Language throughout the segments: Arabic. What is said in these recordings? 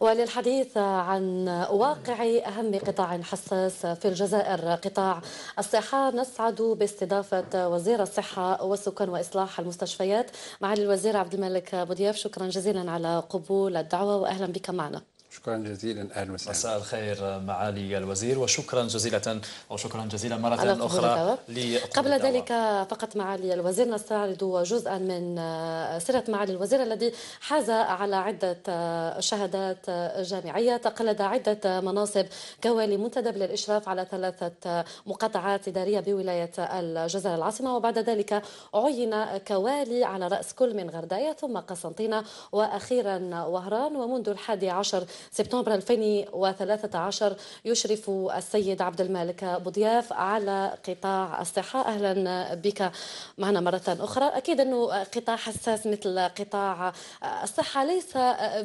وللحديث عن واقع أهم قطاع حساس في الجزائر قطاع الصحة نسعد باستضافة وزير الصحة والسكان وإصلاح المستشفيات معالي الوزير عبد الملك بودياف شكرا جزيلا على قبول الدعوة وأهلا بك معنا شكرا جزيلا اهلا وسهلا مساء الخير آه، معالي الوزير وشكرا جزيلا وشكرا جزيلا مرة أخرى قبل الدعوة. ذلك فقط معالي الوزير نستعرض جزءا من آه، سيرة معالي الوزير الذي حاز على عدة آه، شهادات جامعية تقلد عدة مناصب كوالي منتدب للإشراف على ثلاثة مقاطعات إدارية بولاية الجزائر العاصمة وبعد ذلك عين كوالي على رأس كل من غرداية ثم قسنطينة وأخيرا وهران ومنذ الحادي عشر سبتمبر 2013 يشرف السيد عبد المالك بوضياف على قطاع الصحة أهلا بك معنا مرة أخرى أكيد أنه قطاع حساس مثل قطاع الصحة ليس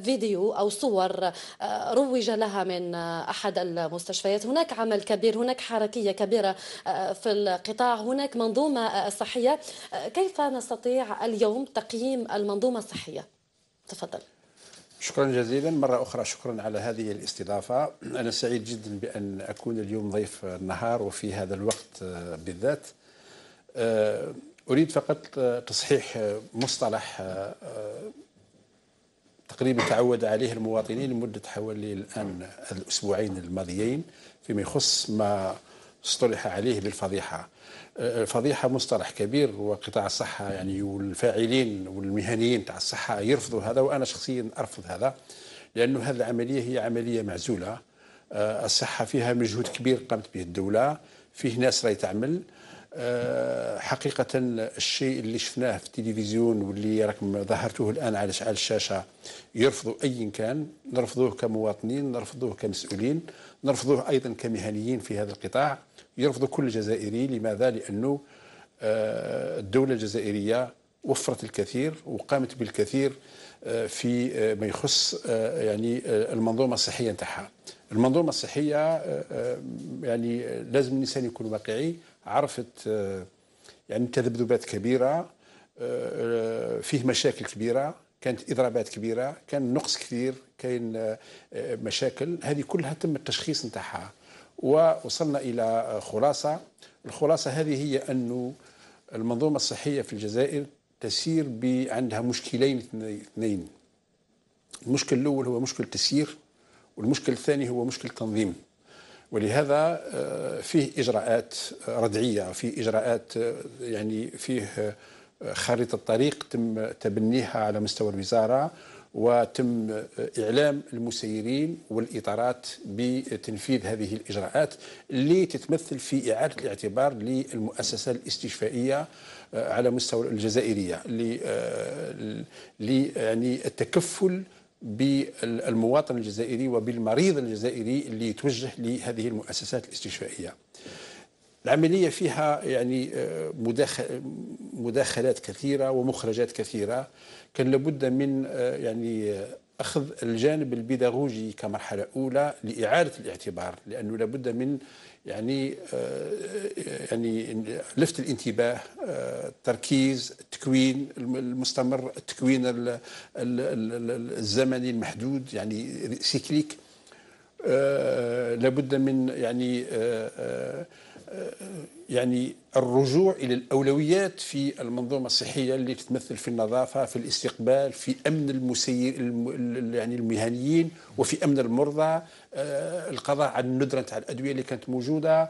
فيديو أو صور روج لها من أحد المستشفيات هناك عمل كبير هناك حركية كبيرة في القطاع هناك منظومة صحية كيف نستطيع اليوم تقييم المنظومة الصحية تفضل شكرا جزيلا مرة أخرى شكرا على هذه الاستضافة أنا سعيد جدا بأن أكون اليوم ضيف النهار وفي هذا الوقت آه، بالذات آه، أريد فقط آه، تصحيح مصطلح تقريبا تعود عليه المواطنين لمدة حوالي الآن الأسبوعين الماضيين فيما يخص ما اصطلح عليه بالفضيحة آه، آه، فضيحة مصطلح كبير وقطاع الصحة يعني والفاعلين والمهنيين تاع الصحة يرفضوا هذا وأنا شخصيا أرفض هذا لأنه هذه العملية هي عملية معزولة آه، الصحة فيها مجهود كبير قامت به الدولة فيه ناس راهي تعمل حقيقة الشيء اللي شفناه في التلفزيون واللي راكم ظهرتوه الآن على على الشاشة يرفضوا أي كان نرفضوه كمواطنين نرفضوه كمسؤولين نرفضوه أيضا كمهنيين في هذا القطاع يرفض كل جزائري لماذا؟ لأنه آه، الدولة الجزائرية وفرت الكثير وقامت بالكثير آه، في آه، ما يخص يعني المنظومة الصحية نتاعها المنظومة الصحية يعني لازم الإنسان يكون واقعي عرفت يعني تذبذبات كبيرة فيه مشاكل كبيرة كانت اضرابات كبيره كان نقص كثير كاين مشاكل هذه كلها تم التشخيص نتاعها ووصلنا إلى خلاصة الخلاصة هذه هي أن المنظومة الصحية في الجزائر تسير عندها مشكلين اثنين المشكل الأول هو مشكل تسيير والمشكل الثاني هو مشكل تنظيم ولهذا آه، فيه إجراءات ردعية فيه إجراءات آه، يعني فيه آه، خريطة طريق تم تبنيها على مستوى الوزارة وتم إعلام المسيرين والإطارات بتنفيذ هذه الإجراءات اللي تتمثل في إعادة الاعتبار للمؤسسة الاستشفائية آه، على مستوى الجزائرية آه، ل يعني التكفل بالمواطن الجزائري وبالمريض الجزائري اللي يتوجه لهذه المؤسسات الاستشفائيه العملية فيها يعني آه، مداخلات كثيرة ومخرجات كثيرة كان لابد من آه، يعني آه، أخذ الجانب البيداغوجي كمرحلة أولى لإعادة الاعتبار لأنه لابد من يعني يعني لفت الانتباه التركيز التكوين المستمر التكوين الزمني المحدود يعني سيكليك لابد من يعني يعني الرجوع الى الاولويات في المنظومه الصحيه اللي تتمثل في النظافه في الاستقبال في امن المسير يعني المهنيين وفي امن المرضى آه، القضاء على الندره نتاع الادويه اللي كانت موجوده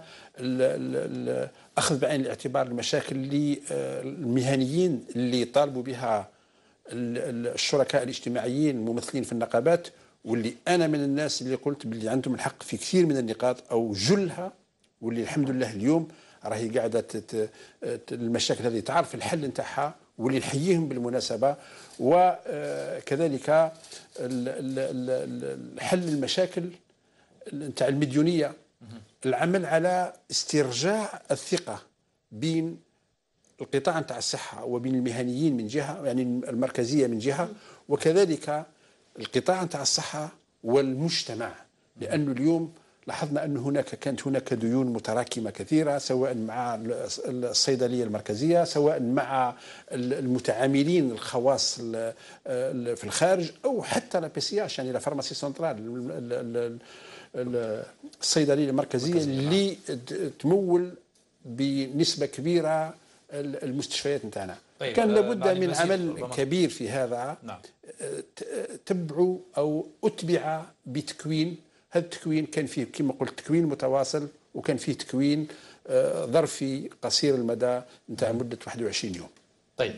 اخذ بعين الاعتبار المشاكل اللي آه، المهنيين اللي طالبوا بها الشركاء الاجتماعيين الممثلين في النقابات واللي انا من الناس اللي قلت باللي عندهم الحق في كثير من النقاط او جلها واللي الحمد لله اليوم راهي قاعده المشاكل هذه تعرف الحل نتاعها واللي نحييهم بالمناسبه وكذلك آه، حل المشاكل نتاع المديونيه العمل على استرجاع الثقه بين القطاع نتاع الصحه وبين المهنيين من جهه يعني المركزيه من جهه وكذلك القطاع نتاع الصحه والمجتمع لانه اليوم لاحظنا أن هناك كانت هناك ديون متراكمة كثيرة سواء مع الصيدلية المركزية سواء مع المتعاملين الخواص في الخارج أو حتى لا يعني لا فارماسي سنترال الصيدلية المركزية اللي تمول بنسبة كبيرة المستشفيات نتاعنا طيب كان آه، لابد من عمل كبير في هذا نعم. آه، آه، تبع أو أتبع بتكوين هذا التكوين كان فيه كما قلت تكوين متواصل وكان فيه تكوين آه، ظرفي قصير المدى نتاع نعم. مده 21 يوم طيب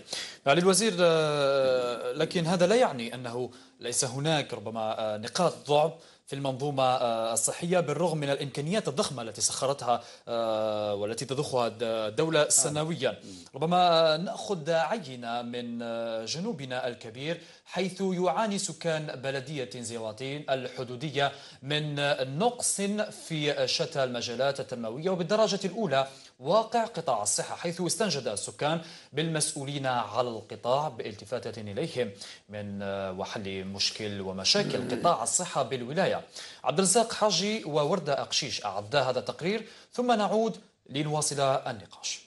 معالي نعم، الوزير آه، لكن هذا لا يعني انه ليس هناك ربما آه، نقاط ضعف في المنظومة آه، الصحية بالرغم من الإمكانيات الضخمة التي سخرتها آه، والتي تضخها الدولة نعم. سنويا ربما نأخذ عينة من آه، جنوبنا الكبير حيث يعاني سكان بلدية زيواتين الحدودية من نقص في شتى المجالات التنموية وبالدرجة الأولى واقع قطاع الصحة حيث استنجد السكان بالمسؤولين على القطاع بالتفاتة إليهم من آه، وحل مشكل ومشاكل قطاع الصحة بالولاية عبد الرزاق حاجي ووردة أقشيش أعدا هذا التقرير ثم نعود لنواصل النقاش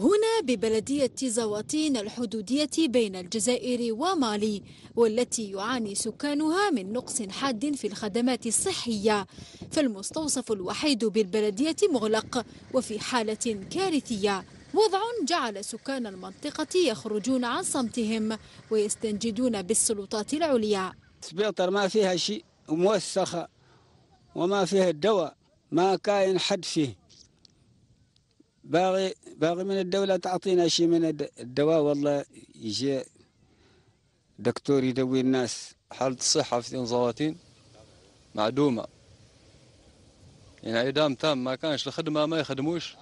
هنا ببلدية زواطين الحدودية بين الجزائر ومالي والتي يعاني سكانها من نقص حاد في الخدمات الصحية فالمستوصف الوحيد بالبلدية مغلق وفي حالة كارثية وضع جعل سكان المنطقة يخرجون عن صمتهم ويستنجدون بالسلطات العليا سبيطر ما فيها شيء موسخة وما فيها الدواء ما كاين حد فيه باغي باغي من الدولة تعطينا شيء من الدواء والله يجي دكتور يدوي الناس حالة الصحة في زواطين معدومة يعني إعدام تام ما كانش الخدمة ما يخدموش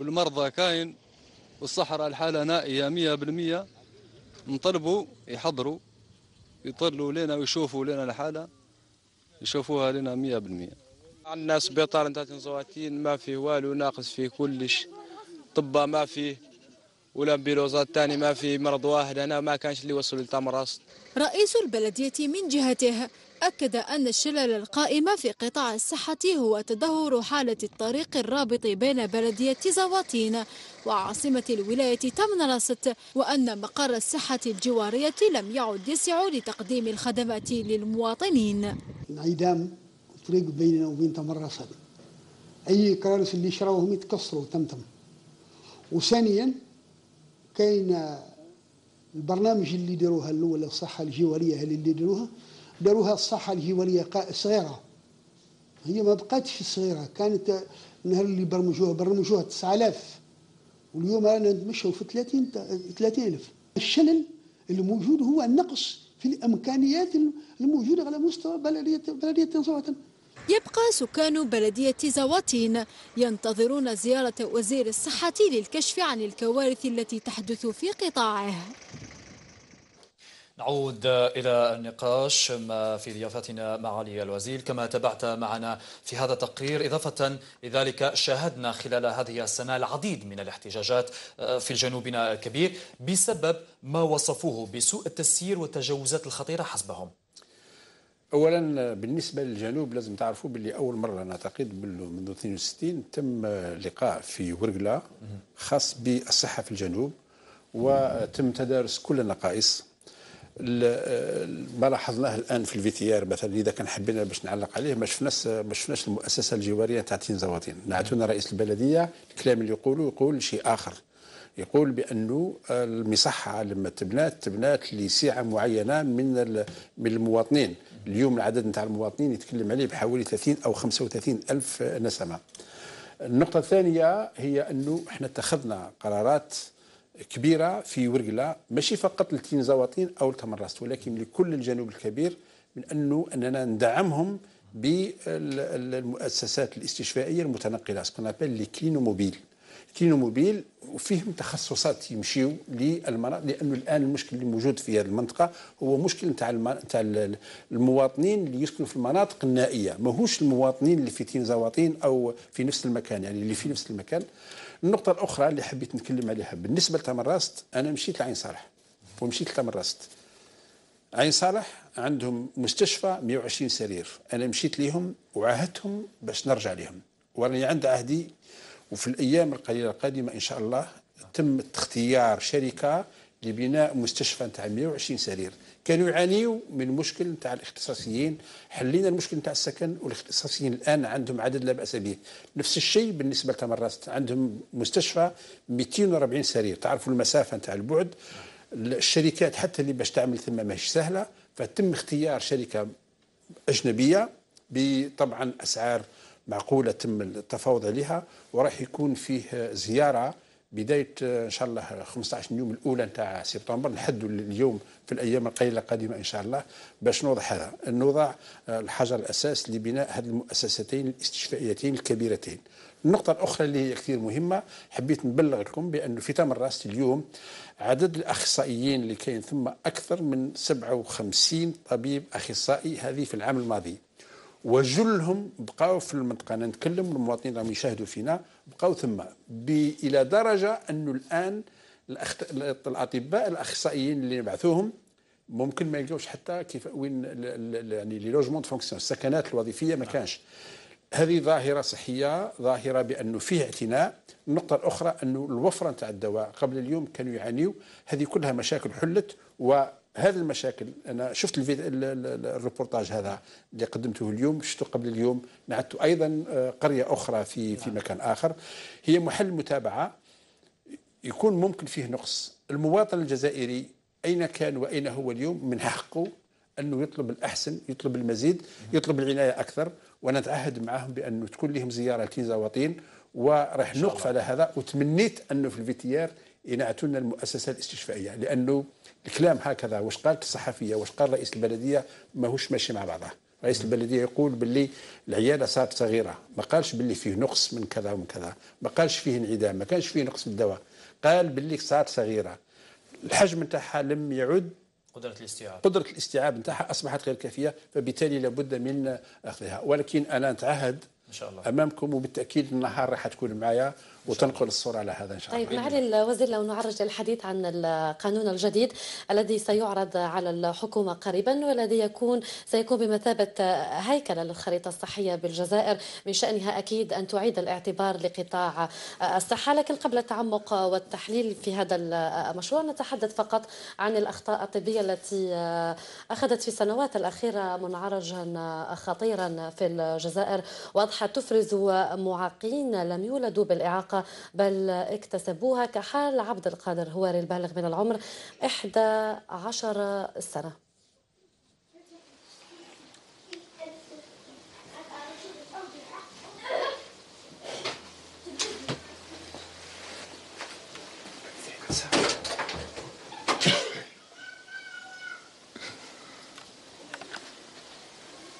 والمرضى كاين والصحراء الحالة نائية مية بالمية نطلبوا يحضروا يطلوا لنا ويشوفوا لنا الحالة يشوفوها لنا مية بالمية عندنا سبيطار نتاع تنزواتين ما فيه والو ناقص فيه كلش طبه ما فيه ولا بيروزات تاني ما في مرض واحد هنا ما كانش اللي وصل لتمر رئيس البلدية من جهته أكد أن الشلل القائم في قطاع الصحة هو تدهور حالة الطريق الرابط بين بلدية زواتين وعاصمة الولاية تمنرست وأن مقر الصحة الجوارية لم يعد يسع لتقديم الخدمات للمواطنين انعدام الطريق بيننا وبين تمر راسل اي كرارس اللي شراوهم يتكسروا تمتم وثانيا كاين البرنامج اللي داروها الاول الصحه الجواريه اللي داروها داروها الصحه الجواريه صغيره هي ما بقاتش صغيره كانت النهار اللي برمجوها برمجوها 9000 واليوم رانا نتمشوا في 30 30000 الشلل الموجود هو النقص في الامكانيات الموجوده على مستوى بلديه بلديه تنصوره يبقى سكان بلدية زواتين ينتظرون زيارة وزير الصحة للكشف عن الكوارث التي تحدث في قطاعه نعود إلى النقاش ما في ضيافتنا مع علي الوزير كما تابعت معنا في هذا التقرير إضافة لذلك شاهدنا خلال هذه السنة العديد من الاحتجاجات آه، في جنوبنا الكبير بسبب ما وصفوه بسوء التسيير والتجاوزات الخطيرة حسبهم اولا بالنسبه للجنوب لازم تعرفوا باللي اول مره نعتقد منذ 62 تم لقاء في ورقله خاص بالصحه في الجنوب وتم تدارس كل النقائص ما لاحظناه الان في الفي مثلا اذا كان حبينا باش نعلق عليه ما شفناش ما شفناش المؤسسه الجواريه تاع تين زواطين نعتونا رئيس البلديه الكلام اللي يقوله يقول شيء اخر يقول بانه المصحه لما تبنات تبنات لسعه معينه من من المواطنين اليوم العدد نتاع المواطنين يتكلم عليه بحوالي 30 او 35 الف نسمه النقطه الثانيه هي انه احنا اتخذنا قرارات كبيره في ورقله ماشي فقط لتين زواطين او لتمرست ولكن لكل الجنوب الكبير من انه اننا ندعمهم بالمؤسسات الاستشفائيه المتنقله سكون ابل لي كلينو موبيل كلينوموبيل وفيهم تخصصات يمشيو للمرأة لأنه الآن المشكل اللي موجود في هذه المنطقة هو مشكل نتاع نتاع المواطنين اللي يسكنوا في المناطق النائية ماهوش المواطنين اللي في تين زواطين أو في نفس المكان يعني اللي في نفس المكان النقطة الأخرى اللي حبيت نتكلم عليها بالنسبة لتمراست أنا مشيت لعين صالح ومشيت لتمراست عين صالح عندهم مستشفى 120 سرير أنا مشيت ليهم وعاهدتهم باش نرجع ليهم وراني عند عهدي وفي الأيام القليلة القادمة إن شاء الله تم اختيار شركة لبناء مستشفى نتاع 120 سرير كانوا يعانيوا من مشكل نتاع الاختصاصيين حلينا المشكل نتاع السكن والاختصاصيين الان عندهم عدد لا باس به نفس الشيء بالنسبه لتمرست عندهم مستشفى 240 سرير تعرفوا المسافه نتاع البعد الشركات حتى اللي باش تعمل ثم ماهيش سهله فتم اختيار شركه اجنبيه بطبعا اسعار معقوله تم التفاوض عليها وراح يكون فيه زياره بدايه ان شاء الله 15 يوم الاولى نتاع سبتمبر لحد اليوم في الايام القليله القادمه ان شاء الله باش نوضح هذا نوضع الحجر الاساس لبناء هذه المؤسستين الاستشفائيتين الكبيرتين النقطة الأخرى اللي هي كثير مهمة حبيت نبلغ لكم بأنه في تمر راس اليوم عدد الأخصائيين اللي كاين ثم أكثر من 57 طبيب أخصائي هذه في العام الماضي وجلهم بقاو في المنطقه انا نتكلم والمواطنين راهم يشاهدوا فينا بقاو ثم الى درجه انه الان الأخت... الاطباء الاخصائيين اللي نبعثوهم ممكن ما يلقاوش حتى كيف وين يعني لي لوجمون فونكسيون السكنات الوظيفيه ما كانش هذه ظاهره صحيه ظاهره بانه فيه اعتناء النقطه الاخرى انه الوفره نتاع الدواء قبل اليوم كانوا يعانيوا هذه كلها مشاكل حلت و هذه المشاكل انا شفت الريبورتاج هذا اللي قدمته اليوم شفته قبل اليوم نعدت ايضا آه، قريه اخرى في في نعم. مكان اخر هي محل متابعه يكون ممكن فيه نقص المواطن الجزائري اين كان واين هو اليوم من حقه انه يطلب الاحسن يطلب المزيد نعم. يطلب العنايه اكثر ونتعهد معهم بانه تكون لهم زياره لكنزه وطين وراح نوقف على هذا وتمنيت انه في الفيتيار ينعتون المؤسسه الاستشفائيه لانه الكلام هكذا واش قالت الصحفيه واش قال رئيس البلديه ماهوش ماشي مع بعضه رئيس البلديه يقول باللي العياده صارت صغيره ما قالش باللي فيه نقص من كذا ومن كذا ما قالش فيه انعدام ما كانش فيه نقص في الدواء قال باللي صارت صغيره الحجم نتاعها لم يعد قدرة الاستيعاب قدرة الاستيعاب نتاعها أصبحت غير كافية فبالتالي لابد من أخذها ولكن أنا نتعهد إن شاء الله أمامكم وبالتأكيد النهار راح تكون معايا وتنقل الصورة على هذا إن شاء طيب، الله طيب معالي الوزير لو نعرج للحديث عن القانون الجديد الذي سيعرض على الحكومة قريبا والذي يكون سيكون بمثابة هيكلة للخريطة الصحية بالجزائر من شأنها أكيد أن تعيد الاعتبار لقطاع الصحة لكن قبل التعمق والتحليل في هذا المشروع نتحدث فقط عن الأخطاء الطبية التي أخذت في السنوات الأخيرة منعرجا خطيرا في الجزائر وأضحت تفرز معاقين لم يولدوا بالإعاقة العلاقة بل اكتسبوها كحال عبد القادر هواري البالغ من العمر 11 سنة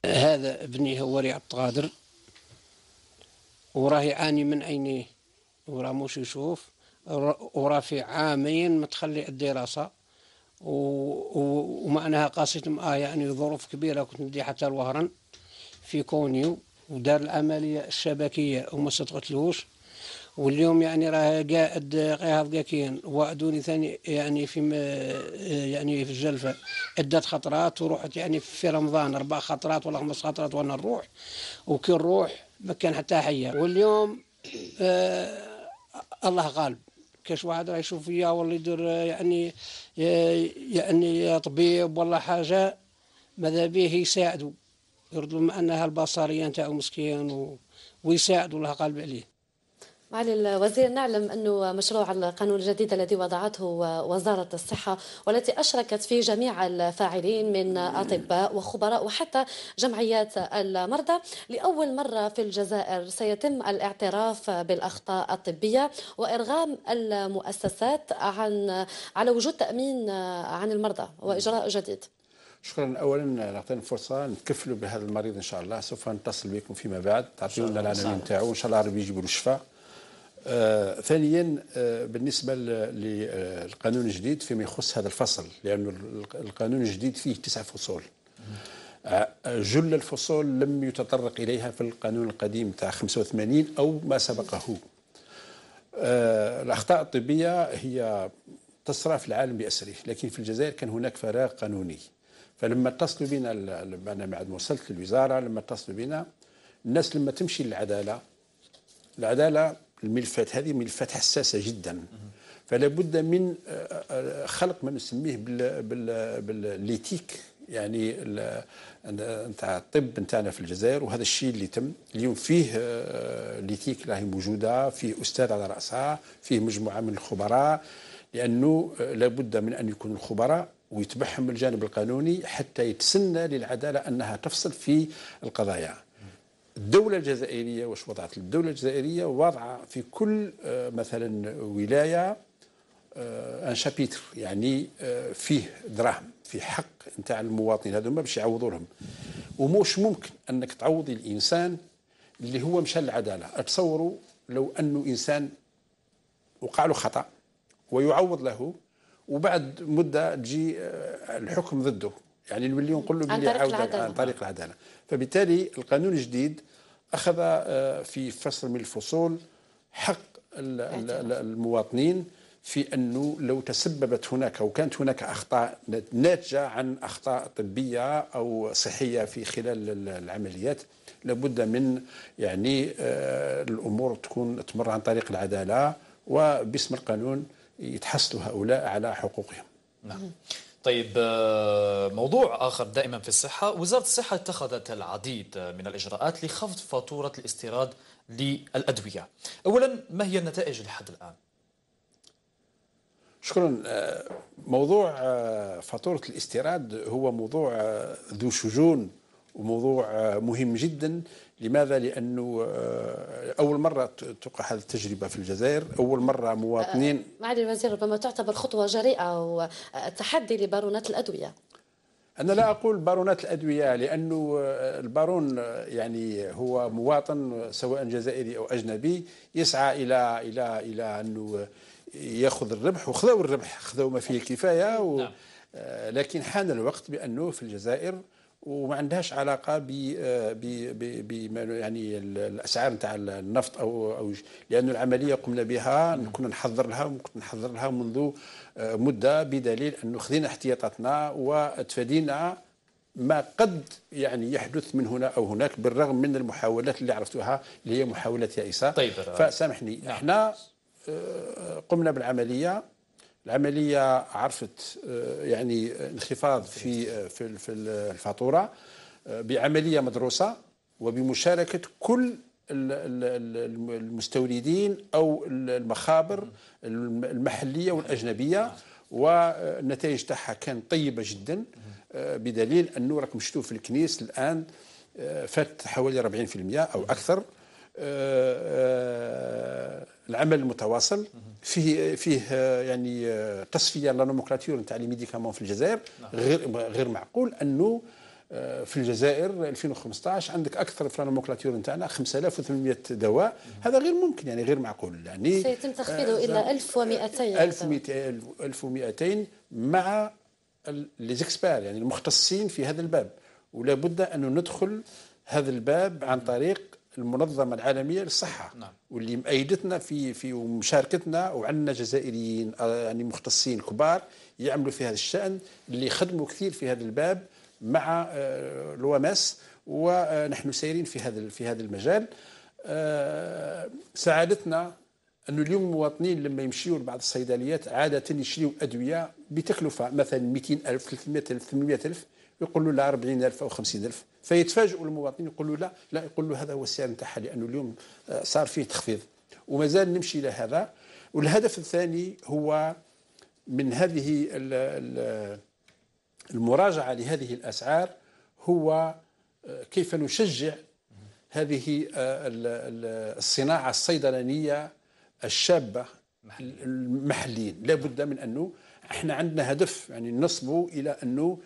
هذا ابني هو ري عبد القادر وراه يعاني من عينيه وراموش يشوف ورا في عامين متخلي الدراسة ومعناها قاسيت آية يعني ظروف كبيرة كنت ندي حتى الوهران في كونيو ودار العملية الشبكية وما صدقتلوش واليوم يعني راه قاعد قاعد كاين وعدوني ثاني يعني في يعني في الجلفه عده خطرات ورحت يعني في رمضان اربع خطرات ولا خمس خطرات وانا نروح وكي نروح ما كان حتى حيه واليوم آه الله غالب كاش واحد راه يشوف فيا ولا يدير يعني يعني طبيب ولا حاجه ماذا به يساعدوا يرضوا انها البصريه نتاعو مسكين و... ويساعدوا الله غالب عليه معالي الوزير نعلم أنه مشروع القانون الجديد الذي وضعته وزارة الصحة والتي أشركت فيه جميع الفاعلين من أطباء وخبراء وحتى جمعيات المرضى لأول مرة في الجزائر سيتم الاعتراف بالأخطاء الطبية وإرغام المؤسسات عن على وجود تأمين عن المرضى وإجراء جديد شكرا اولا نعطينا فرصه نتكفلوا بهذا المريض ان شاء الله سوف نتصل بكم فيما بعد تعطيونا العناوين نتاعو ان شاء الله ربي يجيبوا الشفاء آه، ثانيا آه، بالنسبة للقانون الجديد فيما يخص هذا الفصل لأن القانون الجديد فيه تسع فصول آه، جل الفصول لم يتطرق إليها في القانون القديم تاع 85 أو ما سبقه الأخطاء الطبية هي تصرى في العالم بأسره لكن في الجزائر كان هناك فراغ قانوني فلما اتصلوا بنا لما أنا بعد ما وصلت للوزارة لما اتصلوا بنا الناس لما تمشي للعدالة العدالة الملفات هذه ملفات حساسه جدا فلا بد من آه، آه، خلق ما نسميه بالليتيك يعني نتاع الطب نتاعنا في الجزائر وهذا الشيء اللي تم اليوم فيه آه، ليتيك راهي موجوده فيه استاذ على راسها فيه مجموعه من الخبراء لانه لابد من ان يكونوا الخبراء ويتبعهم الجانب القانوني حتى يتسنى للعداله انها تفصل في القضايا الدولة الجزائرية واش وضعت الدولة الجزائرية وضع في كل آه، مثلا ولاية ان آه، شابيتر يعني آه، فيه دراهم في حق نتاع المواطنين هذوما باش يعوضوا لهم ومش ممكن انك تعوضي الانسان اللي هو مشى للعداله اتصوروا لو انه انسان وقع له خطا ويعوض له وبعد مده تجي الحكم ضده يعني نولي نقول له عن طريق العداله عن طريق العداله فبالتالي القانون الجديد اخذ آه، في فصل من الفصول حق المواطنين في انه لو تسببت هناك او كانت هناك اخطاء ناتجه عن اخطاء طبيه او صحيه في خلال العمليات لابد من يعني آه، الامور تكون تمر عن طريق العداله وباسم القانون يتحصلوا هؤلاء على حقوقهم. نعم. طيب آه، موضوع آخر دائما في الصحة وزارة الصحة اتخذت العديد من الإجراءات لخفض فاتورة الاستيراد للأدوية أولا ما هي النتائج لحد الآن؟ شكرا آه، موضوع آه، فاتورة الاستيراد هو موضوع ذو شجون وموضوع مهم جدا لماذا؟ لأنه آه، أول مرة تقع هذه التجربة في الجزائر أول مرة مواطنين آه، معالي الوزير ربما تعتبر خطوة جريئة وتحدي لبارونات الأدوية أنا لا أقول بارونات الأدوية لأنه آه، البارون يعني هو مواطن سواء جزائري أو أجنبي يسعى إلى إلى إلى أنه ياخذ الربح وخذوا الربح خذوا ما فيه الكفاية و نعم. لكن حان الوقت بأنه في الجزائر وما عندهاش علاقه ب ب يعني الاسعار نتاع النفط او او لان العمليه قمنا بها كنا نحضر لها كنا نحضر لها منذ آه، مده بدليل انه خذينا احتياطاتنا وتفادينا ما قد يعني يحدث من هنا او هناك بالرغم من المحاولات اللي عرفتوها اللي هي محاولات يائسه طيب فسامحني نعم. احنا آه، قمنا بالعمليه العمليه عرفت آه، يعني انخفاض في آه، في في الفاتوره آه، بعمليه مدروسه وبمشاركه كل المستوردين او المخابر المحليه والاجنبيه والنتائج تاعها كانت طيبه جدا بدليل انه راكم شفتوا في الكنيس الان فات حوالي 40% او اكثر آه، آه، العمل المتواصل فيه فيه آه، يعني تصفيه لا نوموكلاتور نتاع لي ميديكامون في الجزائر نعم. غير غير معقول انه في الجزائر 2015 عندك اكثر في النوموكلاتور نتاعنا 5800 دواء هذا غير ممكن يعني غير معقول يعني سيتم تخفيضه الى 1200 1200 1200 مع ليزيكسبير يعني المختصين في هذا الباب ولا بد انه ندخل هذا الباب عن طريق المنظمه العالميه للصحه نعم. واللي مأيدتنا في في ومشاركتنا وعندنا جزائريين آه، يعني مختصين كبار يعملوا في هذا الشان اللي خدموا كثير في هذا الباب مع آه، الوماس ونحن سيرين في هذا في هذا المجال آه، سعادتنا انه اليوم المواطنين لما يمشيوا لبعض الصيدليات عاده يشريوا ادويه بتكلفه مثلا 200000 300000 800000 يقولوا 40 40000 او 50000 فيتفاجئ المواطن يقول له لا لا يقول له هذا هو السعر نتاعها لانه اليوم صار فيه تخفيض ومازال نمشي الى هذا والهدف الثاني هو من هذه المراجعه لهذه الاسعار هو آه، كيف نشجع هذه آه، الصناعه الصيدلانيه الشابه المحليين لابد من انه احنا عندنا هدف يعني نصبوا الى انه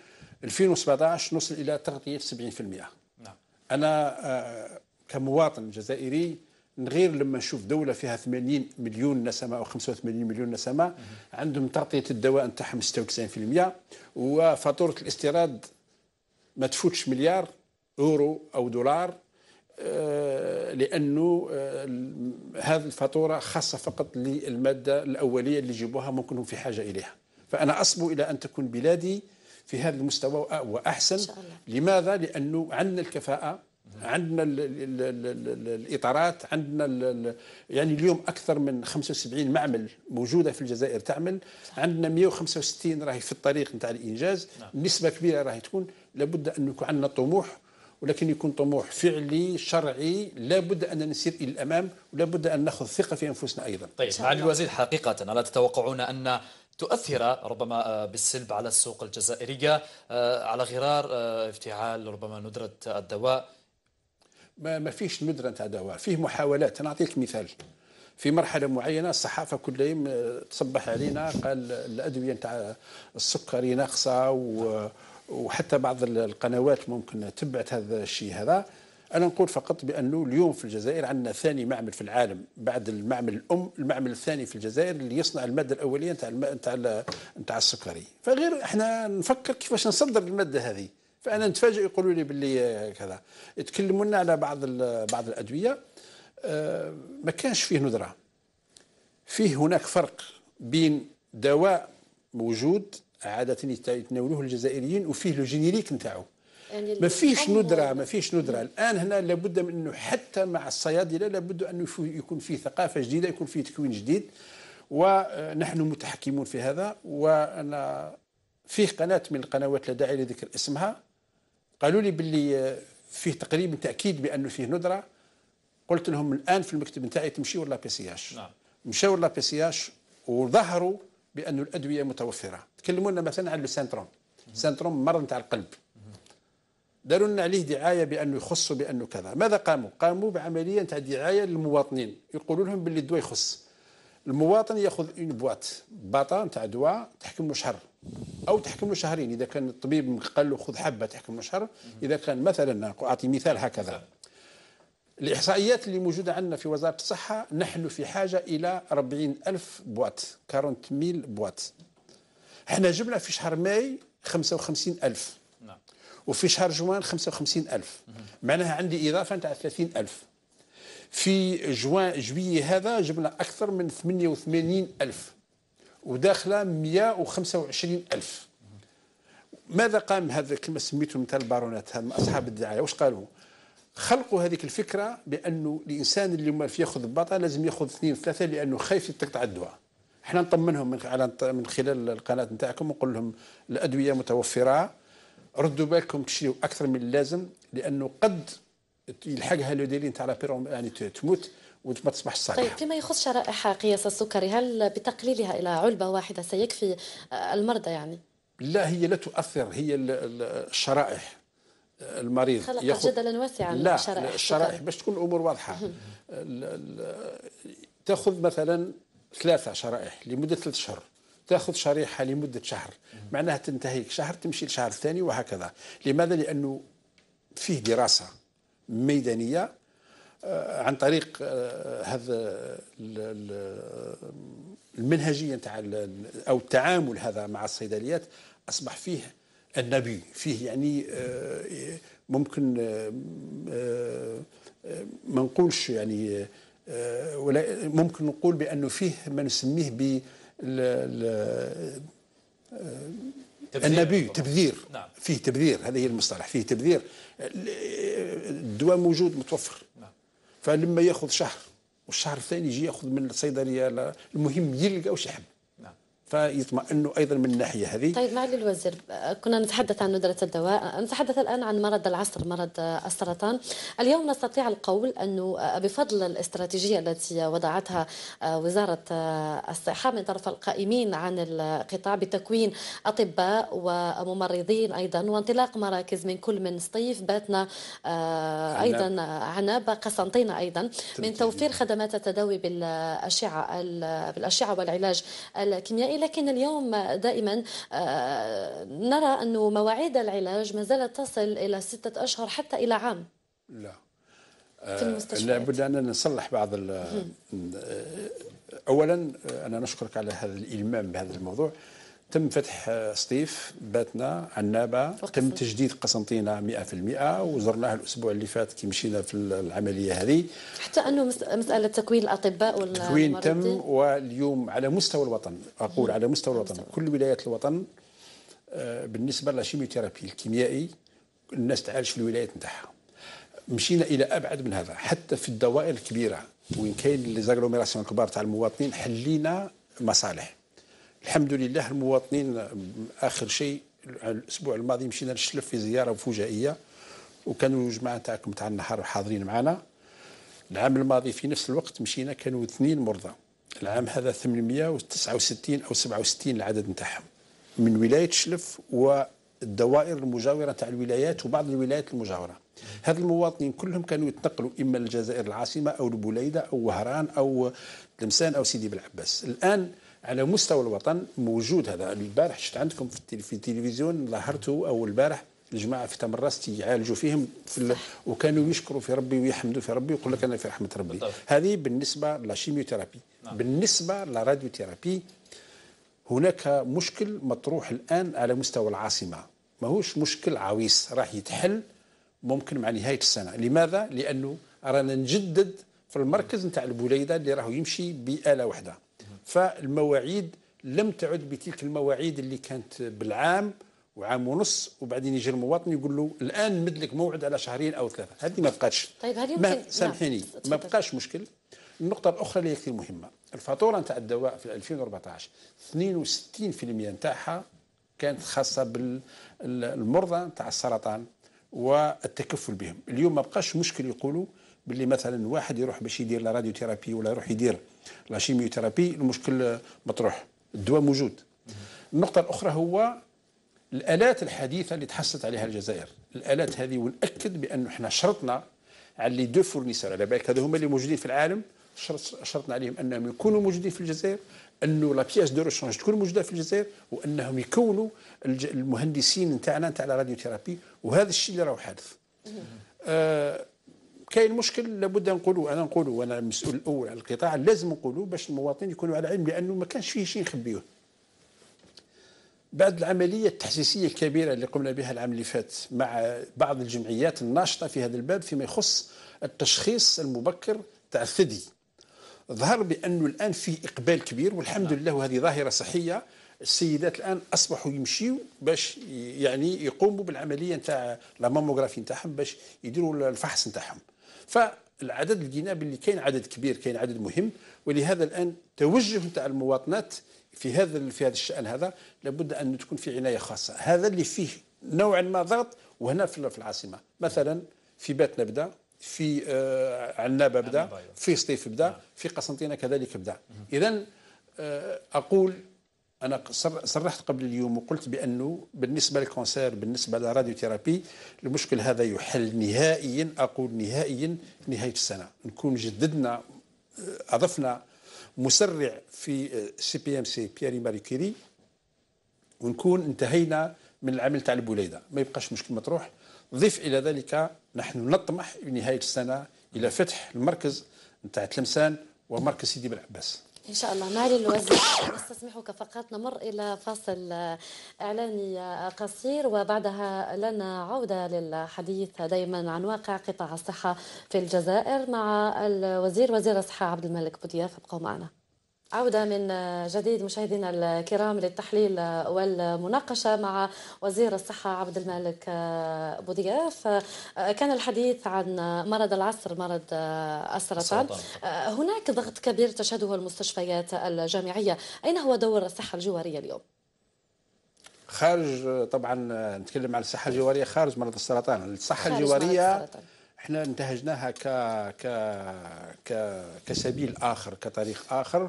2017 نصل الى تغطيه 70% نعم. انا آه، كمواطن جزائري من غير لما نشوف دوله فيها 80 مليون نسمه او 85 مليون نسمه عندهم تغطيه الدواء نتاعهم 96% وفاتوره الاستيراد ما تفوتش مليار اورو او دولار آه، لانه آه، هذه الفاتوره خاصه فقط للماده الاوليه اللي يجيبوها ممكن هم في حاجه اليها فانا اصبو الى ان تكون بلادي في هذا المستوى وأحسن لماذا؟ لأنه عندنا الكفاءة عندنا الـ الـ الـ الاطارات عندنا يعني اليوم اكثر من 75 معمل موجوده في الجزائر تعمل عندنا 165 راهي في الطريق نتاع الانجاز نعم. نسبه كبيره راهي تكون لابد ان يكون عندنا طموح ولكن يكون طموح فعلي شرعي لابد ان نسير الى الامام ولابد ان ناخذ ثقه في انفسنا ايضا. طيب معالي الوزير حقيقه الا تتوقعون ان تؤثر ربما آه، بالسلب على السوق الجزائرية آه، على غرار آه، افتعال ربما ندرة الدواء ما ما فيش ندرة تاع دواء فيه محاولات أنا أعطيك مثال في مرحلة معينة الصحافة كل يوم تصبح علينا قال الأدوية نتاع السكري ناقصة وحتى بعض القنوات ممكن تبعت هذا الشيء هذا انا نقول فقط بانه اليوم في الجزائر عندنا ثاني معمل في العالم بعد المعمل الام المعمل الثاني في الجزائر اللي يصنع الماده الاوليه نتاع نتاع نتاع السكري فغير احنا نفكر كيفاش نصدر الماده هذه فانا نتفاجئ يقولوا لي باللي كذا يتكلموا لنا على بعض بعض الادويه أه ما كانش فيه ندره فيه هناك فرق بين دواء موجود عاده يتناولوه الجزائريين وفيه لو جينيريك نتاعو يعني ما فيش ندره ما فيش ندره الان هنا لابد من انه حتى مع الصيادله لابد انه يكون فيه ثقافه جديده يكون فيه تكوين جديد ونحن متحكمون في هذا وانا فيه قناه من القنوات لا داعي لذكر اسمها قالوا لي باللي آه، فيه تقريبا تاكيد بانه فيه ندره قلت لهم الان في المكتب نتاعي تمشي ولا بيسياش نعم مشاو لا بيسياش وظهروا بانه الادويه متوفره تكلموا لنا مثلا لو السنتروم السنتروم مرض نتاع القلب داروا لنا عليه دعايه بانه يخص بانه كذا ماذا قاموا قاموا بعمليه نتاع دعايه للمواطنين يقولوا لهم باللي الدواء يخص المواطن ياخذ اون بواط باطا نتاع دواء تحكم له شهر او تحكم له شهرين اذا كان الطبيب قال له خذ حبه تحكم له شهر اذا كان مثلا اعطي مثال هكذا الاحصائيات اللي موجوده عندنا في وزاره الصحه نحن في حاجه الى 40 الف بواط ميل بواط احنا جبنا في شهر ماي 55 الف وفي شهر جوان 55000 معناها عندي إضافة نتاع 30000 في جوان جويلي هذا جبنا أكثر من 88000 وداخلة 125000 ماذا قام هذا كما سميتهم تاع البارونات أصحاب الدعاية واش قالوا؟ خلقوا هذيك الفكرة بأنه الإنسان اللي في ياخذ بطا لازم ياخذ اثنين ثلاثة لأنه خايف يتقطع الدواء احنا نطمنهم من على من خلال القناة نتاعكم ونقول لهم الأدوية متوفرة ردوا بالكم تشريوا اكثر من اللازم لانه قد يلحقها لو ديلي تاع لابيرون يعني تموت وما تصبح صالحه. طيب فيما يخص شرائح قياس السكري هل بتقليلها الى علبه واحده سيكفي المرضى يعني؟ لا هي لا تؤثر هي الشرائح المريض خلقت ياخد... جدلا واسعا لا الشرائح, الشرائح باش تكون الامور واضحه تاخذ مثلا ثلاثه شرائح لمده ثلاث شهور تاخذ شريحه لمده شهر معناها تنتهي شهر تمشي لشهر ثاني وهكذا لماذا لانه فيه دراسه ميدانيه آه، عن طريق آه، هذا المنهجيه نتاع او التعامل هذا مع الصيدليات اصبح فيه النبي فيه يعني آه، ممكن ما نقولش يعني ممكن نقول بانه فيه ما نسميه ب النبي تبذير نعم. فيه تبذير هذا هي المصطلح فيه تبذير الدواء موجود متوفر نعم. فلما ياخذ شهر والشهر الثاني يجي ياخذ من الصيدليه المهم يلقى واش يحب فيطمئنوا ايضا من الناحيه هذه. طيب معالي الوزير كنا نتحدث عن ندره الدواء، نتحدث الان عن مرض العصر، مرض السرطان. اليوم نستطيع القول انه بفضل الاستراتيجيه التي وضعتها وزاره الصحه من طرف القائمين عن القطاع بتكوين اطباء وممرضين ايضا وانطلاق مراكز من كل من سطيف، باتنا آه، ايضا عنابه، قسنطينه ايضا من توفير خدمات التداوي بالاشعه بالاشعه والعلاج الكيميائي لكن اليوم دائما آه، نرى أن مواعيد العلاج ما زالت تصل إلى ستة أشهر حتى إلى عام لا في آه، المستشفيات لابد نصلح بعض آه، أولا أنا نشكرك على هذا الإلمام بهذا الموضوع تم فتح آه، سطيف باتنا عنابه تم تجديد قسنطينه 100% وزرناها الاسبوع اللي فات كي مشينا في العمليه هذه حتى انه مساله تكوين الاطباء تكوين تم واليوم على مستوى الوطن اقول على مستوى الوطن مستوى. كل ولايات الوطن آه، بالنسبه للشيميوثيرابي الكيميائي الناس تعالج في الولايات نتاعها مشينا الى ابعد من هذا حتى في الدوائر الكبيره وين كاين ليزاغلوميراسيون الكبار تاع المواطنين حلينا مصالح الحمد لله المواطنين اخر شيء الاسبوع الماضي مشينا للشلف في زياره فجائيه وكانوا الجماعه تاعكم تاع النهار حاضرين معنا العام الماضي في نفس الوقت مشينا كانوا اثنين مرضى العام هذا 869 او 67 العدد نتاعهم من ولايه شلف والدوائر المجاوره تاع الولايات وبعض الولايات المجاوره هذ المواطنين كلهم كانوا يتنقلوا اما للجزائر العاصمه او لبوليده او وهران او تلمسان او سيدي بلعباس الان على مستوى الوطن موجود هذا البارح شفت عندكم في التلفزيون ظهرتوا او البارح الجماعه في تمرست يعالجوا فيهم في وكانوا يشكروا في ربي ويحمدوا في ربي ويقول لك انا في رحمه ربي هذه بالنسبه للشيميوثيرابي نعم. بالنسبه للراديوثيرابي هناك مشكل مطروح الان على مستوى العاصمه ماهوش مشكل عويص راح يتحل ممكن مع نهايه السنه لماذا لانه رانا نجدد في المركز نتاع البوليده اللي راهو يمشي باله واحده فالمواعيد لم تعد بتلك المواعيد اللي كانت بالعام وعام ونص وبعدين يجي المواطن يقول له الان نمد لك موعد على شهرين او ثلاثه هذه ما بقاتش طيب هذه يمكن نعم، سامحيني ما بقاش مشكل النقطه الاخرى اللي هي كثير مهمه الفاتوره نتاع الدواء في 2014 62% نتاعها كانت خاصه بالمرضى نتاع السرطان والتكفل بهم اليوم ما بقاش مشكل يقولوا باللي مثلا واحد يروح باش يدير لا راديو ثيرابي ولا يروح يدير لا شيميوثيرابي المشكل مطروح الدواء موجود النقطة الأخرى هو الآلات الحديثة اللي تحصلت عليها الجزائر الآلات هذه ونأكد بأنه احنا شرطنا على لي دو فورنيسور على بالك هذو هما اللي موجودين في العالم شرطنا عليهم انهم يكونوا موجودين في الجزائر انه لا بياس دو روشونج تكون موجوده في الجزائر وانهم يكونوا المهندسين نتاعنا نتاع لا راديو ثيرابي وهذا الشيء اللي راهو حادث آه كاين مشكل لابد نقولوا انا نقولوا وانا المسؤول الاول على القطاع لازم نقولوا باش المواطنين يكونوا على علم لانه ما كانش فيه شيء نخبيوه بعد العملية التحسيسية الكبيرة اللي قمنا بها العام اللي فات مع بعض الجمعيات الناشطة في هذا الباب فيما يخص التشخيص المبكر تاع الثدي ظهر بأنه الآن في إقبال كبير والحمد نعم. لله وهذه ظاهرة صحية السيدات الآن أصبحوا يمشيوا باش يعني يقوموا بالعملية نتاع لا ماموغرافي نتاعهم باش يديروا الفحص نتاعهم فالعدد لقينا باللي كاين عدد كبير كاين عدد مهم ولهذا الان توجه نتاع المواطنات في هذا في هذا الشان هذا لابد ان تكون في عنايه خاصه هذا اللي فيه نوعا ما ضغط وهنا في العاصمه مثلا في بيت نبدا في آه، عنابه بدا في سطيف بدا نعم. في قسنطينه كذلك بدا اذا آه، اقول انا صرحت قبل اليوم وقلت بانه بالنسبه للكونسير بالنسبه للراديوثيرابي المشكل هذا يحل نهائيا اقول نهائيا نهايه السنه نكون جددنا اضفنا مسرع في سي بي ام سي بييري ماري كيري ونكون انتهينا من العمل تاع البوليده ما يبقاش مشكل مطروح ضيف الى ذلك نحن نطمح نهايه السنه الى فتح المركز نتاع تلمسان ومركز سيدي بن عباس إن شاء الله معالي الوزير نستسمحك فقط نمر إلى فاصل إعلاني قصير وبعدها لنا عودة للحديث دائما عن واقع قطاع الصحة في الجزائر مع الوزير وزير الصحة عبد الملك بودياف ابقوا معنا عودة من جديد مشاهدينا الكرام للتحليل والمناقشة مع وزير الصحة عبد الملك بوضياف كان الحديث عن مرض العصر مرض السرطان هناك ضغط كبير تشهده المستشفيات الجامعية أين هو دور الصحة الجوارية اليوم؟ خارج طبعا نتكلم عن الصحة الجوارية خارج مرض السرطان الصحة الجوارية السرطان. احنا انتهجناها ك ك ك كسبيل اخر كطريق اخر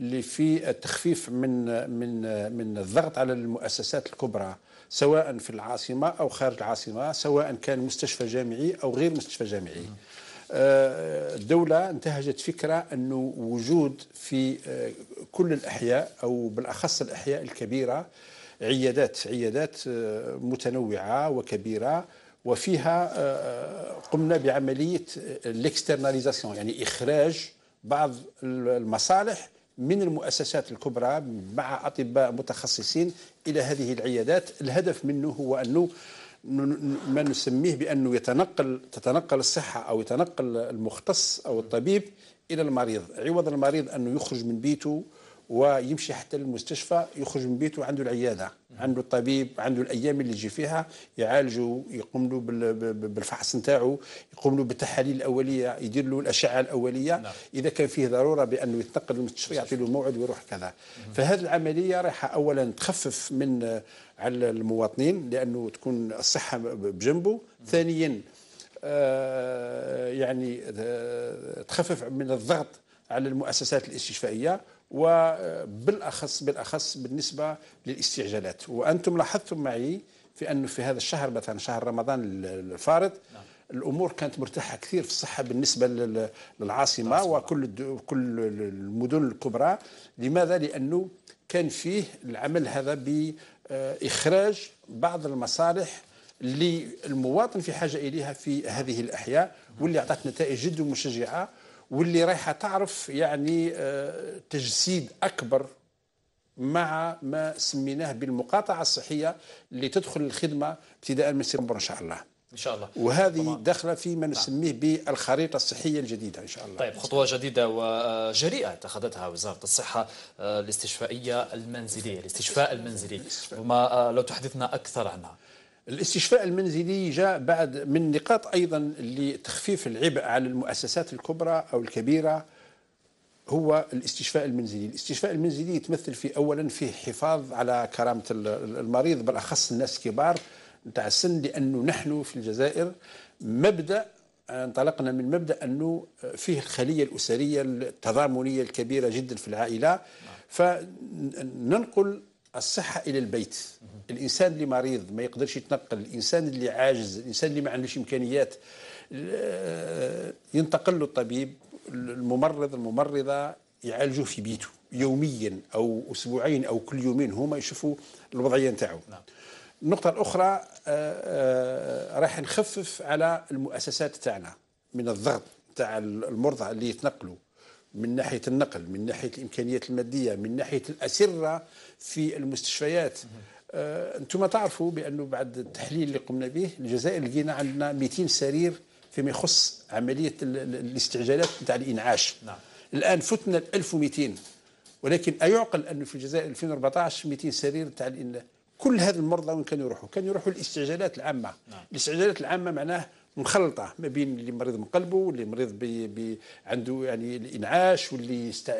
اللي في التخفيف من من من الضغط على المؤسسات الكبرى سواء في العاصمه او خارج العاصمه سواء كان مستشفى جامعي او غير مستشفى جامعي آه، الدولة انتهجت فكرة أنه وجود في آه، كل الأحياء أو بالأخص الأحياء الكبيرة عيادات عيادات آه، متنوعة وكبيرة وفيها آه، آه، قمنا بعمليه الاكسترناليزاسيون يعني اخراج بعض المصالح من المؤسسات الكبرى مع اطباء متخصصين الى هذه العيادات الهدف منه هو انه ما نسميه بانه يتنقل تتنقل الصحه او يتنقل المختص او الطبيب الى المريض عوض المريض انه يخرج من بيته ويمشي حتى للمستشفى يخرج من بيته عنده العياده عنده الطبيب عنده الايام اللي يجي فيها يعالجه يقوم له بالفحص نتاعو يقوم له بالتحاليل الاوليه يدير له الاشعه الاوليه نعم. اذا كان فيه ضروره بانه يتنقل للمستشفى يعطي له موعد ويروح كذا فهذه العمليه رايحه اولا تخفف من آه، على المواطنين لانه تكون الصحه بجنبه ثانيا آه، يعني آه، تخفف من الضغط على المؤسسات الاستشفائيه وبالاخص بالاخص بالنسبه للاستعجالات وانتم لاحظتم معي في انه في هذا الشهر مثلا شهر رمضان الفارط الامور كانت مرتاحه كثير في الصحه بالنسبه للعاصمه وكل كل المدن الكبرى لماذا لانه كان فيه العمل هذا باخراج بعض المصالح اللي المواطن في حاجه اليها في هذه الاحياء واللي اعطت نتائج جد مشجعه واللي رايحه تعرف يعني آه، تجسيد اكبر مع ما سميناه بالمقاطعه الصحيه اللي تدخل الخدمه ابتداء من سبتمبر ان شاء الله ان شاء الله وهذه داخله في ما نعم. نسميه بالخريطه الصحيه الجديده ان شاء الله طيب خطوه جديده وجريئه اتخذتها وزاره الصحه آه، الاستشفائيه المنزليه الاستشفاء المنزلي وما آه، لو تحدثنا اكثر عنها الاستشفاء المنزلي جاء بعد من نقاط ايضا لتخفيف العبء على المؤسسات الكبرى او الكبيره هو الاستشفاء المنزلي، الاستشفاء المنزلي يتمثل في اولا في حفاظ على كرامه المريض بالاخص الناس الكبار نتاع السن لانه نحن في الجزائر مبدا انطلقنا من مبدا انه فيه الخليه الاسريه التضامنيه الكبيره جدا في العائله نعم. فننقل الصحة إلى البيت الإنسان اللي مريض ما يقدرش يتنقل الإنسان اللي عاجز الإنسان اللي ما عندوش إمكانيات آه، ينتقل له الطبيب الممرض الممرضة يعالجوه في بيته يوميا أو أسبوعين أو كل يومين هما يشوفوا الوضعية نتاعو نعم. النقطة الأخرى آه، آه، راح نخفف على المؤسسات تاعنا من الضغط تاع المرضى اللي يتنقلوا من ناحيه النقل من ناحيه الامكانيات الماديه من ناحيه الاسره في المستشفيات آه، انتم تعرفوا بانه بعد التحليل اللي قمنا به الجزائر لقينا عندنا 200 سرير فيما يخص عمليه الاستعجالات نتاع الانعاش نعم. الان فتنا 1200 ولكن ايعقل انه في الجزائر 2014 200 سرير نتاع كل هذا المرضى وين كانوا يروحوا؟ كانوا يروحوا الاستعجالات العامه نعم. الاستعجالات العامه معناه مخلطه ما بين اللي مريض من قلبه واللي مريض بي بي عنده يعني الانعاش واللي است...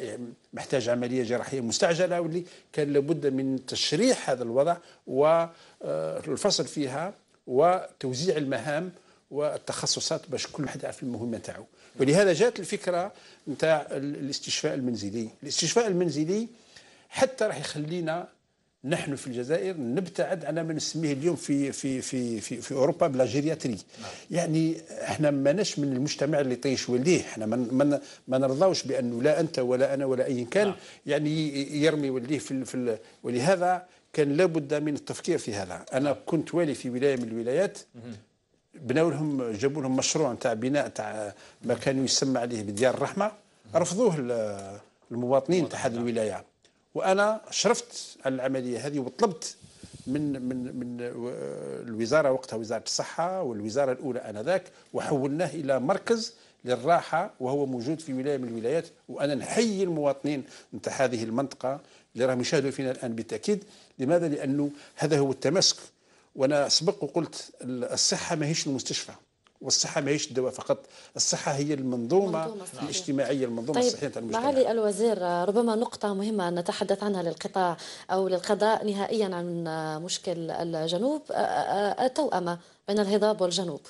محتاج عمليه جراحيه مستعجله واللي كان لابد من تشريح هذا الوضع والفصل آه، فيها وتوزيع المهام والتخصصات باش كل واحد يعرف المهمه تاعو ولهذا جاءت الفكره نتاع الاستشفاء المنزلي الاستشفاء المنزلي حتى راح يخلينا نحن في الجزائر نبتعد على ما نسميه اليوم في في في في, في اوروبا بلا جيرياتري نعم. يعني احنا ماناش من المجتمع اللي طيش وليه احنا ما ما نرضاوش بانه لا انت ولا انا ولا ايا كان نعم. يعني يرمي وليه في, في ولهذا كان لابد من التفكير في هذا انا كنت والي في ولايه من الولايات بناو لهم جابوا لهم مشروع نتاع بناء تاع ما كانوا يسمى عليه بديار الرحمه رفضوه المواطنين تاع نعم. هذه الولايه وانا شرفت على العمليه هذه وطلبت من من من آه، الوزاره وقتها وزاره الصحه والوزاره الاولى انذاك وحولناه الى مركز للراحه وهو موجود في ولايه من الولايات وانا نحيي المواطنين نتاع هذه المنطقه اللي راهم يشاهدوا فينا الان بالتاكيد لماذا؟ لانه هذا هو التماسك وانا سبق وقلت الصحه ماهيش المستشفى والصحة ماهيش الدواء فقط الصحة هي المنظومة, المنظومة الاجتماعية المنظومة طيب الصحية تاع المجتمع معالي الوزير ربما نقطة مهمة نتحدث عنها للقطاع أو للقضاء نهائيا عن مشكل الجنوب التوأمة بين الهضاب والجنوب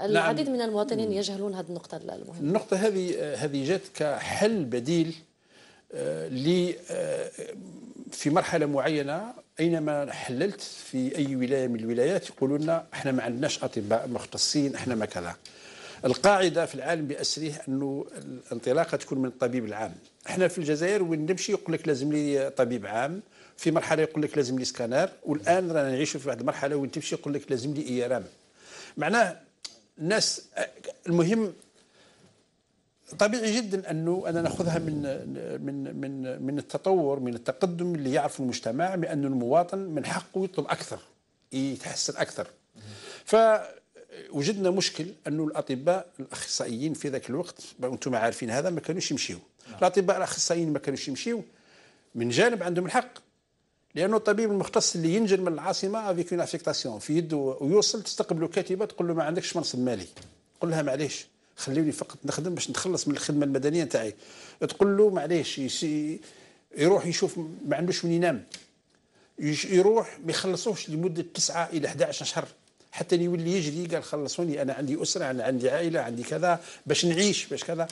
نعم. العديد من المواطنين يجهلون هذه النقطة المهمة النقطة هذه هذه جات كحل بديل آه، آه، في مرحله معينه اينما حللت في اي ولايه من الولايات يقولوا لنا احنا ما عندناش اطباء مختصين احنا ما كذا القاعده في العالم باسره انه الانطلاقه تكون من الطبيب العام احنا في الجزائر وين نمشي يقول لك لازم لي طبيب عام في مرحله يقول لك لازم لي سكانر والان رانا نعيشوا في واحد المرحله وين تمشي يقول لك لازم لي ايرام معناه الناس المهم طبيعي جدا انه انا ناخذها من من من من التطور من التقدم اللي يعرف المجتمع بان المواطن من حقه يطلب اكثر يتحسن اكثر فوجدنا مشكل انه الاطباء الاخصائيين في ذاك الوقت وانتم عارفين هذا ما كانوش يمشيو آه. الاطباء الاخصائيين ما كانوش يمشيو من جانب عندهم الحق لانه الطبيب المختص اللي ينجل من العاصمه افيك اون افيكتاسيون في يده ويوصل تستقبله كاتبه تقول له ما عندكش منصب مالي قل لها معليش خليوني فقط نخدم باش نتخلص من الخدمه المدنيه نتاعي تقول له معليش يروح يشوف ما عندوش وين ينام يروح ما يخلصوش لمده 9 الى 11 شهر حتى يولي يجري قال خلصوني انا عندي اسره انا عندي عائله عندي كذا باش نعيش باش كذا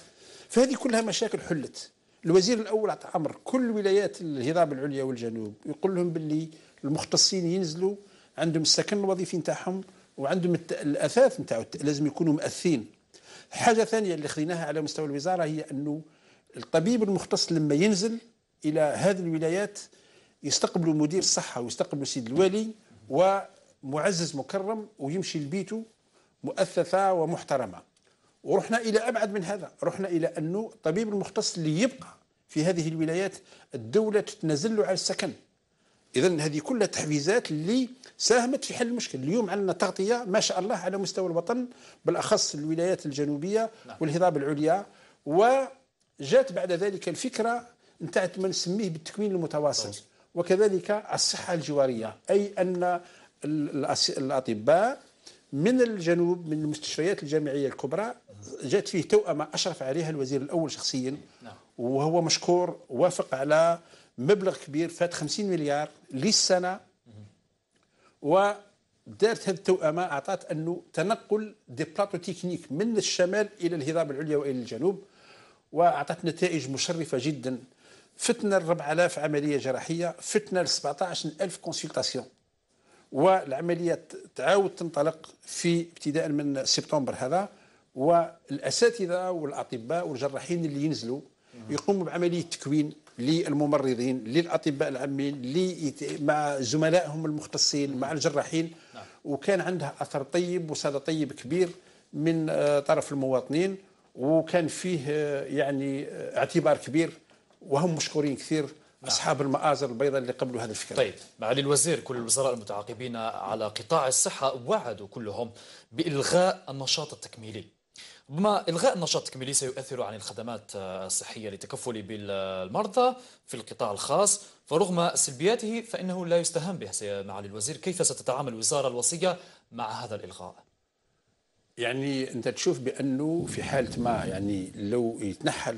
فهذه كلها مشاكل حلت الوزير الاول اعطى امر كل ولايات الهضاب العليا والجنوب يقول لهم باللي المختصين ينزلوا عندهم السكن الوظيفي نتاعهم وعندهم الاثاث نتاعو لازم يكونوا مأثين حاجه ثانيه اللي خذيناها على مستوى الوزاره هي انه الطبيب المختص لما ينزل الى هذه الولايات يستقبلوا مدير الصحه ويستقبلوا سيد الوالي ومعزز مكرم ويمشي لبيته مؤثثه ومحترمه ورحنا الى ابعد من هذا رحنا الى انه الطبيب المختص اللي يبقى في هذه الولايات الدوله تتنازل له على السكن اذا هذه كلها تحفيزات اللي ساهمت في حل المشكل اليوم عندنا تغطيه ما شاء الله على مستوى الوطن بالاخص الولايات الجنوبيه نعم. والهضاب العليا وجات بعد ذلك الفكره نتاع ما نسميه بالتكوين المتواصل وكذلك الصحه الجواريه اي ان الاطباء من الجنوب من المستشفيات الجامعيه الكبرى جات فيه توأمه اشرف عليها الوزير الاول شخصيا نعم. وهو مشكور وافق على مبلغ كبير فات 50 مليار للسنه ودارت هذه التوأمة أعطت أنه تنقل دي بلاطو تكنيك من الشمال إلى الهضاب العليا وإلى الجنوب وأعطت نتائج مشرفة جدا فتنا 4000 عملية جراحية فتنا 17000 كونسلتاسيون والعملية تعاود تنطلق في ابتداء من سبتمبر هذا والأساتذة والأطباء والجراحين اللي ينزلوا يقوموا بعملية تكوين للممرضين للاطباء العامين مع زملائهم المختصين مع الجراحين نعم. وكان عندها اثر طيب وصدى طيب كبير من آه، طرف المواطنين وكان فيه آه، يعني آه، اعتبار كبير وهم مشكورين كثير نعم. اصحاب المآزر البيضاء اللي قبلوا هذا الفكره. طيب معالي الوزير كل الوزراء المتعاقبين على قطاع الصحه وعدوا كلهم بالغاء النشاط التكميلي ربما إلغاء النشاط التكميلي سيؤثر عن الخدمات آه، الصحية لتكفل بالمرضى في القطاع الخاص فرغم سلبياته فإنه لا يستهان به معالي الوزير كيف ستتعامل الوزارة الوصية مع هذا الإلغاء؟ يعني انت تشوف بانه في حاله ما يعني لو يتنحى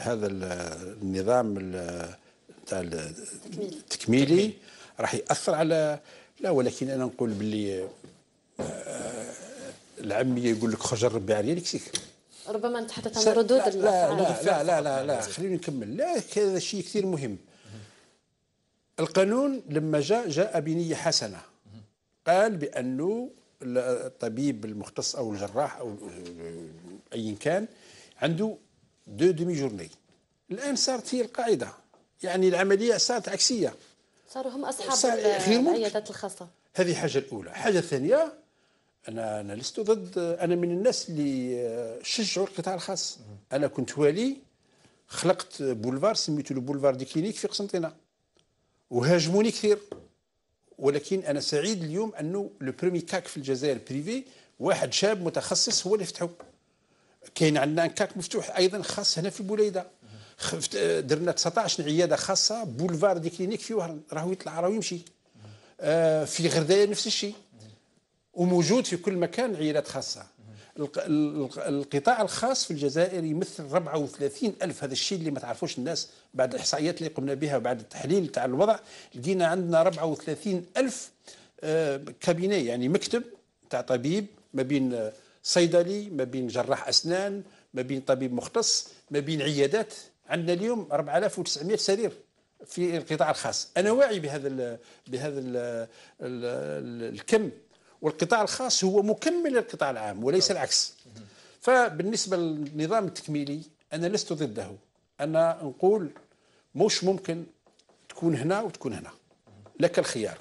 هذا النظام تاع التكميلي راح ياثر على لا ولكن انا نقول باللي آه، العاميه يقول لك خرج ربي عليا ربما نتحدث عن ردود لا لا لا, لا لا لا لا خليني نكمل لا هذا شيء كثير مهم القانون لما جاء جاء بنيه حسنه قال بانه الطبيب المختص او الجراح او ايا كان عنده دو دمي جورني الان صارت هي القاعده يعني العمليه صارت عكسيه صاروا هم اصحاب العيادات الخاصه هذه حاجه الاولى حاجه ثانيه انا انا لست ضد انا من الناس اللي آه، شجعوا القطاع الخاص انا كنت والي خلقت بولفار سميته بولفار دي كلينيك في قسنطينه وهاجموني كثير ولكن انا سعيد اليوم انه لو برومي كاك في الجزائر بريفي واحد شاب متخصص هو اللي فتحه كاين عندنا كاك مفتوح ايضا خاص هنا في بوليده آه، درنا 19 عياده خاصه بولفار دي كلينيك في وهران راهو يطلع راهو يمشي آه، في غردايه نفس الشيء وموجود في كل مكان عيادات خاصة القطاع الخاص في الجزائر يمثل 34 ألف هذا الشيء اللي ما تعرفوش الناس بعد الإحصائيات اللي قمنا بها وبعد التحليل تاع الوضع لقينا عندنا 34 ألف آه، كابيني يعني مكتب تاع طبيب ما بين صيدلي ما بين جراح أسنان ما بين طبيب مختص ما بين عيادات عندنا اليوم 4900 سرير في القطاع الخاص انا واعي بهذا الـ بهذا الـ الكم والقطاع الخاص هو مكمل للقطاع العام وليس نعم. العكس فبالنسبة للنظام التكميلي أنا لست ضده أنا نقول مش ممكن تكون هنا وتكون هنا لك الخيار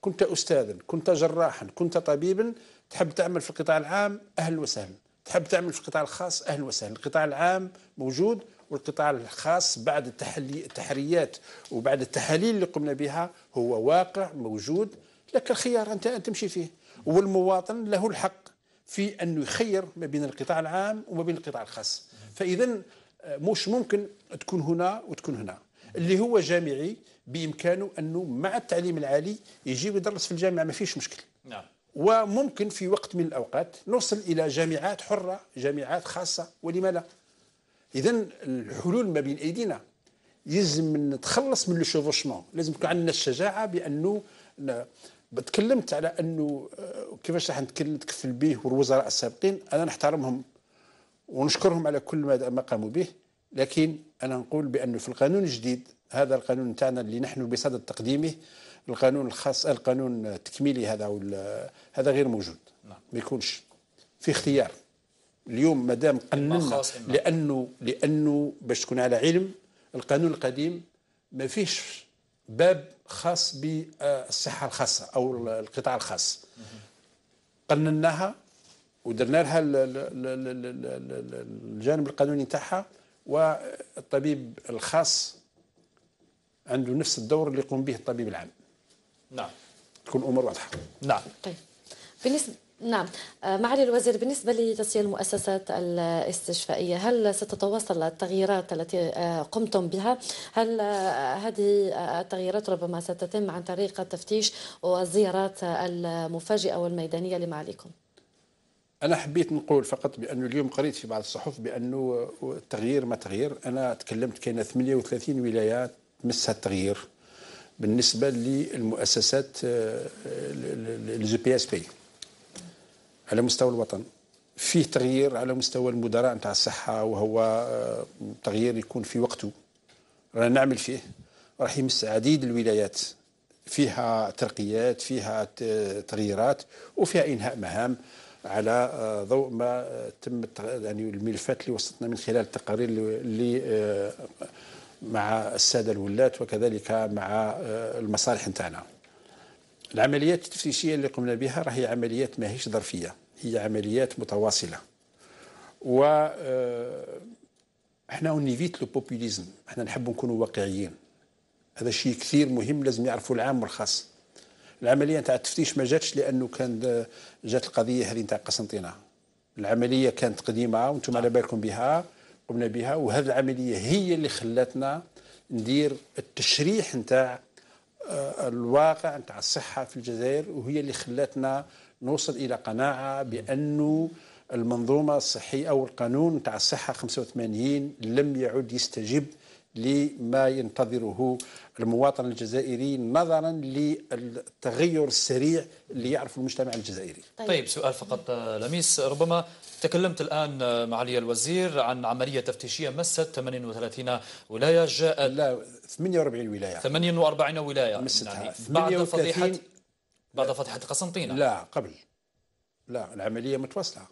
كنت أستاذا كنت جراحا كنت طبيبا تحب تعمل في القطاع العام أهلا وسهلا تحب تعمل في القطاع الخاص أهلا وسهلا القطاع العام موجود والقطاع الخاص بعد التحلي التحريات وبعد التحاليل اللي قمنا بها هو واقع موجود لك الخيار أنت أن تمشي فيه والمواطن له الحق في أن يخير ما بين القطاع العام وما بين القطاع الخاص فإذا آه، مش ممكن تكون هنا وتكون هنا اللي هو جامعي بإمكانه أنه مع التعليم العالي يجي ويدرس في الجامعة ما فيش مشكل نعم. وممكن في وقت من الأوقات نوصل إلى جامعات حرة جامعات خاصة ولما لا إذا الحلول ما بين أيدينا يلزم نتخلص من لو لازم تكون عندنا الشجاعة بأنه تكلمت على انه آه، كيفاش راح نتكفل به والوزراء السابقين انا نحترمهم ونشكرهم على كل ما قاموا به لكن انا نقول بانه في القانون الجديد هذا القانون تاعنا اللي نحن بصدد تقديمه القانون الخاص القانون التكميلي هذا هذا غير موجود نعم. ما يكونش في اختيار اليوم ما دام قننا لانه لانه باش تكون على علم القانون القديم ما فيش باب خاص بالصحه الخاصه او القطاع الخاص قنناها ودرنا لها الجانب القانوني تاعها والطبيب الخاص عنده نفس الدور اللي يقوم به الطبيب العام نعم تكون الامور واضحه نعم طيب بالنسبه نعم معالي الوزير بالنسبة لتسيير المؤسسات الاستشفائية هل ستتواصل التغييرات التي قمتم بها هل هذه التغييرات ربما ستتم عن طريق التفتيش والزيارات المفاجئة والميدانية لمعاليكم أنا حبيت نقول فقط بأنه اليوم قريت في بعض الصحف بأنه التغيير ما تغيير أنا تكلمت كاين 38 ولايات مسها التغيير بالنسبة للمؤسسات لزي بي اس بي على مستوى الوطن فيه تغيير على مستوى المدراء نتاع الصحة وهو آه، تغيير يكون في وقته رانا نعمل فيه راح يمس عديد الولايات فيها ترقيات فيها تغييرات وفيها إنهاء مهام على آه، ضوء ما آه، تم يعني الملفات اللي وصلتنا من خلال التقارير اللي مع السادة الولاة وكذلك مع المصالح نتاعنا العمليات التفتيشية اللي قمنا بها راهي عمليات ماهيش ظرفية هي عمليات متواصله و آه، احنا اونيفيت لو بوبوليزم احنا نحب نكونوا واقعيين هذا شيء كثير مهم لازم يعرفوا العام والخاص العمليه نتاع التفتيش ما جاتش لانه كان آه، جات القضيه هذه نتاع قسنطينه العمليه كانت قديمه وانتم على بالكم بها قمنا بها وهذه العمليه هي اللي خلاتنا ندير التشريح نتاع آه، الواقع نتاع الصحه في الجزائر وهي اللي خلاتنا نوصل الى قناعه بانه المنظومه الصحيه او القانون تاع الصحه 85 لم يعد يستجب لما ينتظره المواطن الجزائري نظرا للتغير السريع اللي يعرف المجتمع الجزائري طيب, طيب سؤال فقط آه، لميس ربما تكلمت الآن معالي الوزير عن عملية تفتيشية مست 38 ولاية جاءت لا 48 ولاية 48 ولاية مستها يعني بعد فضيحة بعد فتحة قسنطينة لا قبل لا العملية متواصلة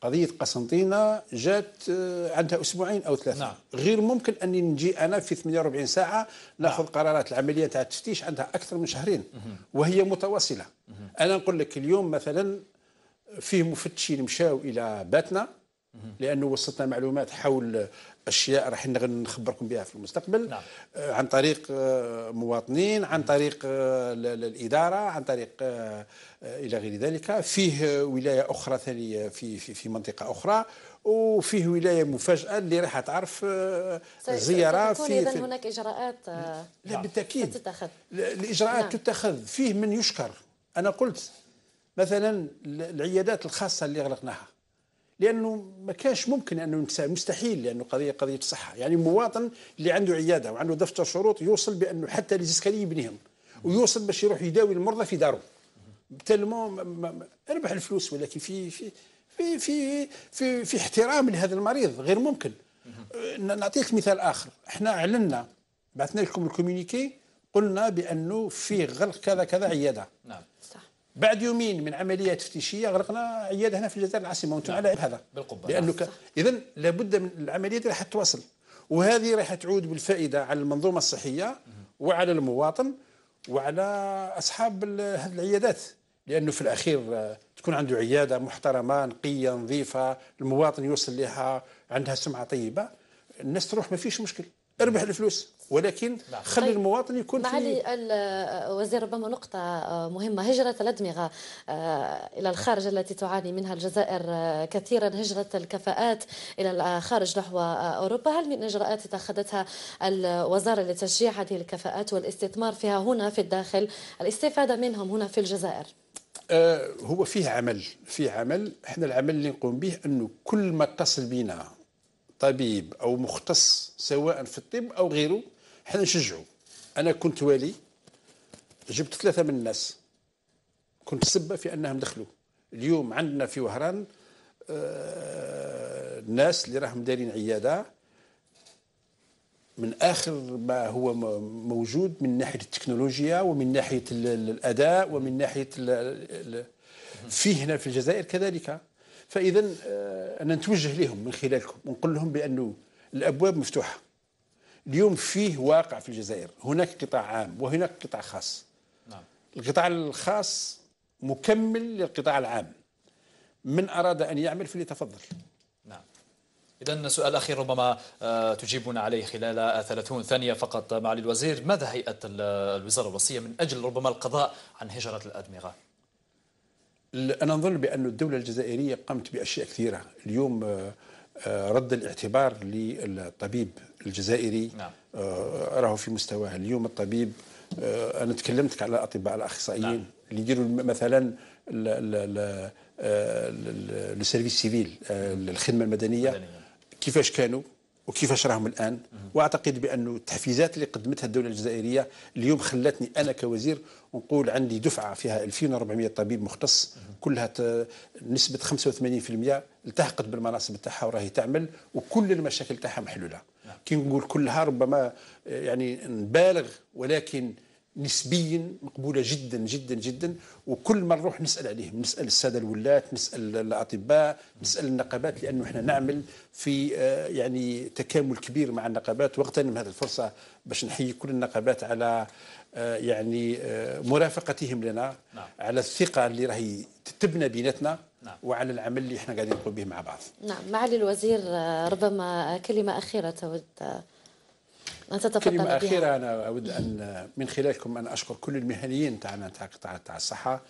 قضية قسنطينة جات آه، عندها أسبوعين أو ثلاثة نعم. غير ممكن أني نجي أنا في 48 ساعة ناخذ نعم. قرارات العملية تاع التفتيش عندها أكثر من شهرين مم. وهي متواصلة مم. أنا نقول لك اليوم مثلا فيه مفتشين مشاو إلى باتنا لأنه وصلتنا معلومات حول اشياء راح نخبركم بها في المستقبل نعم. آه، عن طريق آه، مواطنين عن طريق الاداره آه، عن طريق الى غير ذلك فيه ولايه اخرى ثانيه في في, في منطقه اخرى وفيه ولايه مفاجاه اللي راح تعرف زياره في اذا هناك اجراءات لا نعم. بالتاكيد تتخذ الاجراءات نعم. تتخذ فيه من يشكر انا قلت مثلا العيادات الخاصه اللي اغلقناها لانه ما كانش ممكن انه ننساه مستحيل لانه قضيه قضيه صحه يعني مواطن اللي عنده عياده وعنده دفتر شروط يوصل بانه حتى ليزيسكالي يبنيهم ويوصل باش يروح يداوي المرضى في داره تلمو ربح الفلوس ولكن في في في في في, في احترام لهذا المريض غير ممكن نعطيك مثال اخر احنا اعلنا بعثنا لكم الكومينيكي قلنا بانه في غلق كذا كذا عياده نعم صح بعد يومين من عمليه تفتيشيه غلقنا عياده هنا في الجزائر العاصمه نعم. وانتم على هذا بالقبه لانك اذا لابد من العمليه راح تواصل وهذه راح تعود بالفائده على المنظومه الصحيه وعلى المواطن وعلى اصحاب هذه العيادات لانه في الاخير آه، تكون عنده عياده محترمه نقيه نظيفه المواطن يوصل لها عندها سمعه طيبه الناس تروح ما فيش مشكل اربح الفلوس ولكن نعم. خلي طيب، المواطن يكون في معالي الوزير ربما نقطة آه، مهمة هجرة الأدمغة آه، إلى الخارج التي تعاني منها الجزائر آه، كثيرا هجرة الكفاءات إلى الخارج نحو أوروبا هل من إجراءات اتخذتها الوزارة لتشجيع هذه الكفاءات والاستثمار فيها هنا في الداخل الاستفادة منهم هنا في الجزائر هو فيه عمل فيه عمل احنا العمل اللي نقوم به انه كل ما اتصل بنا طبيب او مختص سواء في الطب او غيره حنا نشجعوا انا كنت والي جبت ثلاثه من الناس كنت سبه في انهم دخلوا اليوم عندنا في وهران آه، الناس اللي راهم دايرين عياده من اخر ما هو موجود من ناحيه التكنولوجيا ومن ناحيه الاداء ومن ناحيه في هنا في الجزائر كذلك فاذا آه، انا نتوجه لهم من خلالكم ونقول لهم بانه الابواب مفتوحه اليوم فيه واقع في الجزائر هناك قطاع عام وهناك قطاع خاص نعم. القطاع الخاص مكمل للقطاع العام من أراد أن يعمل فليتفضل نعم إذا سؤال أخير ربما آه، تجيبنا عليه خلال 30 ثانية فقط معالي الوزير ماذا هيئة الوزارة الوصية من أجل ربما القضاء عن هجرة الأدمغة؟ أنا أظن بأن الدولة الجزائرية قامت بأشياء كثيرة اليوم آه، آه، رد الاعتبار للطبيب الجزائري نعم. آه، في مستواه اليوم الطبيب آه، أنا تكلمتك على الأطباء الأخصائيين نعم. اللي يديروا مثلا لو سيرفيس سيفيل الخدمة المدنية كيفاش كانوا وكيفاش راهم الان واعتقد بانه التحفيزات اللي قدمتها الدوله الجزائريه اليوم خلتني انا كوزير نقول عندي دفعه فيها 2400 طبيب مختص كلها نسبه 85% التحقت بالمناصب تاعها وراهي تعمل وكل المشاكل تاعها محلوله كي نقول كلها ربما يعني نبالغ ولكن نسبيا مقبوله جدا جدا جدا وكل ما نروح نسال عليهم نسال الساده الولات نسال الاطباء نسال النقابات لانه احنا نعمل في آه، يعني تكامل كبير مع النقابات واغتنم هذه الفرصه باش نحيي كل النقابات على آه، يعني آه، مرافقتهم لنا نعم. على الثقه اللي راهي تتبنى بيناتنا نعم. وعلى العمل اللي احنا قاعدين نقوم به مع بعض. نعم معالي الوزير ربما كلمه اخيره تود أنت تفضل كلمة أخيرة أنا أود أن من خلالكم أن أشكر كل المهنيين تاعنا تاع تاع الصحة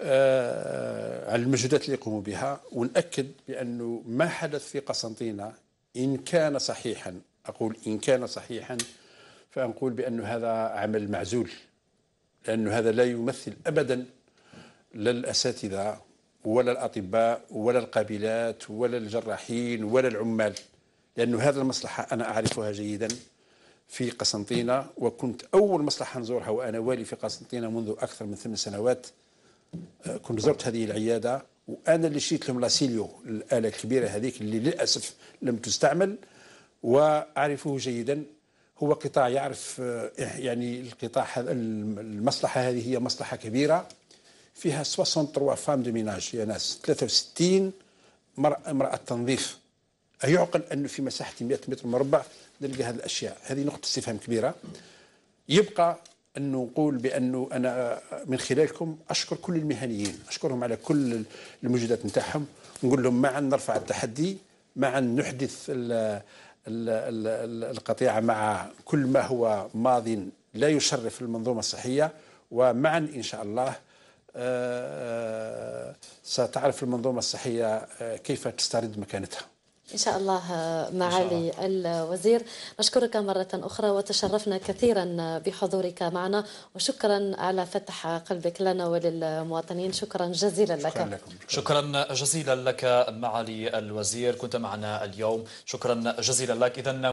آه، على المجهودات اللي يقوموا بها ونأكد بأنه ما حدث في قسنطينة إن كان صحيحا أقول إن كان صحيحا فنقول بأن هذا عمل معزول لانه هذا لا يمثل أبدا لا الأساتذة ولا الأطباء ولا القابلات ولا الجراحين ولا العمال لانه هذا المصلحة أنا أعرفها جيدا في قسنطينة وكنت أول مصلحة نزورها وأنا والي في قسنطينة منذ أكثر من ثمان سنوات آه، كنت زرت هذه العيادة وأنا اللي شريت لهم لاسيليو الآلة الكبيرة هذيك اللي للأسف لم تستعمل وأعرفه جيدا هو قطاع يعرف آه، يعني القطاع المصلحة هذه هي مصلحة كبيرة فيها 63 فام دو ميناج يا ناس 63 امرأة تنظيف أيعقل أنه في مساحة 100 متر مربع نلقى هذه الاشياء هذه نقطه استفهام كبيره يبقى انه نقول بانه انا من خلالكم اشكر كل المهنيين اشكرهم على كل المجهودات نتاعهم نقول لهم معا نرفع التحدي معا نحدث الـ الـ الـ القطيعه مع كل ما هو ماض لا يشرف المنظومه الصحيه ومعا ان شاء الله آه، آه، ستعرف المنظومه الصحيه آه، كيف تسترد مكانتها إن شاء الله آه، معالي الوزير نشكرك مرة أخرى وتشرفنا كثيرا بحضورك معنا وشكرا على فتح قلبك لنا وللمواطنين شكرا جزيلا لك شكرا, لكم. شكرا جزيلا لك معالي الوزير كنت معنا اليوم شكرا جزيلا لك إذا